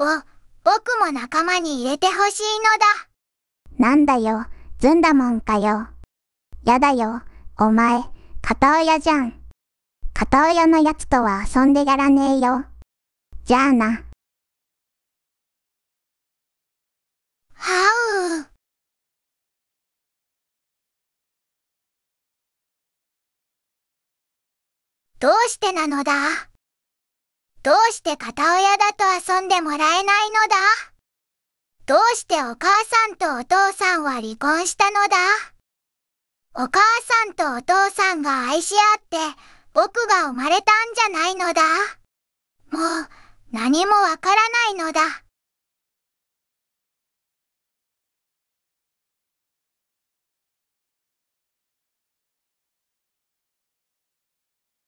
ぼ、僕も仲間に入れてほしいのだ。なんだよ、ずんだもんかよ。やだよ、お前、片親じゃん。片親のやつとは遊んでやらねえよ。じゃあな。はう。どうしてなのだどうして片親だと遊んでもらえないのだどうしてお母さんとお父さんは離婚したのだお母さんとお父さんが愛し合って僕が生まれたんじゃないのだもう何もわからないのだ。